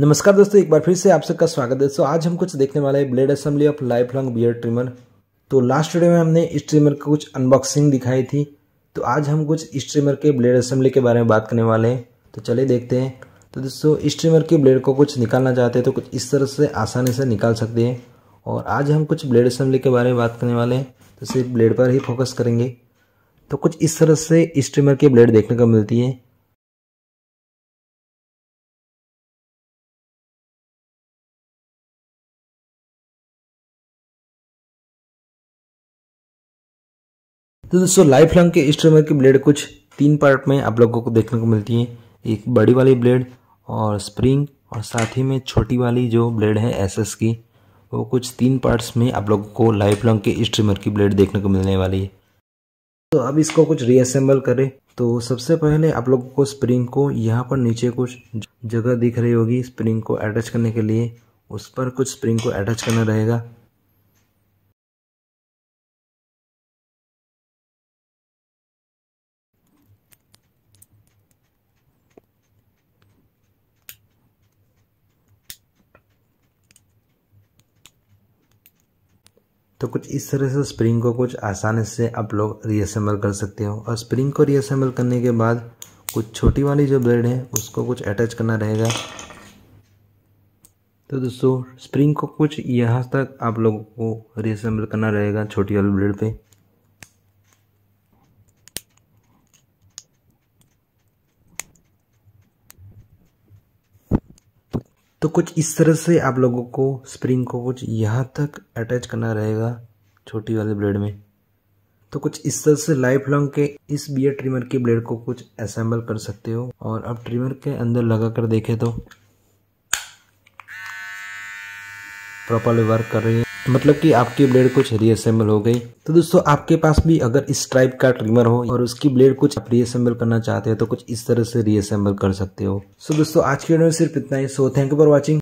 नमस्कार दोस्तों एक बार फिर से आप सबका स्वागत है दोस्तों आज हम कुछ देखने वाले हैं blade assembly of Lifelong beard trimmer तो लास्ट वीडियो में हमने इस ट्रिमर की कुछ अनबॉक्सिंग दिखाई थी तो आज हम कुछ इस ट्रिमर के ब्लेड असेंबली के बारे में बात करने वाले हैं तो चलिए देखते हैं तो दोस्तों इस ट्रिमर के ब्लेड को कुछ निकालना चाहते हैं तो कुछ इस तरह से आसानी से निकाल सकते हैं और आज हम कुछ ब्लेड असेंबली के बारे में बात करने वाले हैं तो सिर्फ ब्लेड पर ही फोकस करेंगे तो कुछ इस तरह से इस ट्रिमर के ब्लेड देखने को मिलती है तो दोस्तों लाइफ लॉन्ग के स्ट्रीमर की ब्लेड कुछ तीन पार्ट में आप लोगों को देखने को मिलती है एक बड़ी वाली ब्लेड और स्प्रिंग और साथ ही में छोटी वाली जो ब्लेड है एसएस की वो कुछ तीन पार्ट्स में आप लोगों को लाइफ लॉन्ग के स्ट्रीमर की ब्लेड देखने को मिलने वाली है तो अब इसको कुछ रीअसेंबल करें तो सबसे पहले आप लोगों को स्प्रिंग को यहाँ पर नीचे कुछ जगह दिख रही होगी स्प्रिंग को अटैच करने के लिए उस पर कुछ स्प्रिंग को अटैच करना रहेगा तो कुछ इस तरह से स्प्रिंग को कुछ आसानी से आप लोग रीअसेंबल कर सकते हो और स्प्रिंग को रीअसेंबल करने के बाद कुछ छोटी वाली जो ब्लेड है उसको कुछ अटैच करना रहेगा तो दोस्तों स्प्रिंग को कुछ यहाँ तक आप लोगों को रीअसेंबल करना रहेगा छोटी वाली ब्लेड पे तो कुछ इस तरह से आप लोगों को स्प्रिंग को कुछ यहाँ तक अटैच करना रहेगा छोटी वाले ब्लेड में तो कुछ इस तरह से लाइफ लॉन्ग के इस बियर ट्रिमर की ब्लेड को कुछ असेंबल कर सकते हो और अब ट्रिमर के अंदर लगा कर देखे तो प्रॉपरली वर्क कर रही है मतलब कि आपकी ब्लेड कुछ रीअसेंबल हो गई तो दोस्तों आपके पास भी अगर इस टाइप का ट्रिमर हो और उसकी ब्लेड कुछ आप रीअसेंबल करना चाहते हो तो कुछ इस तरह से रीअसेंबल कर सकते हो सो दोस्तों आज की वीडियो में सिर्फ इतना ही so thank you for watching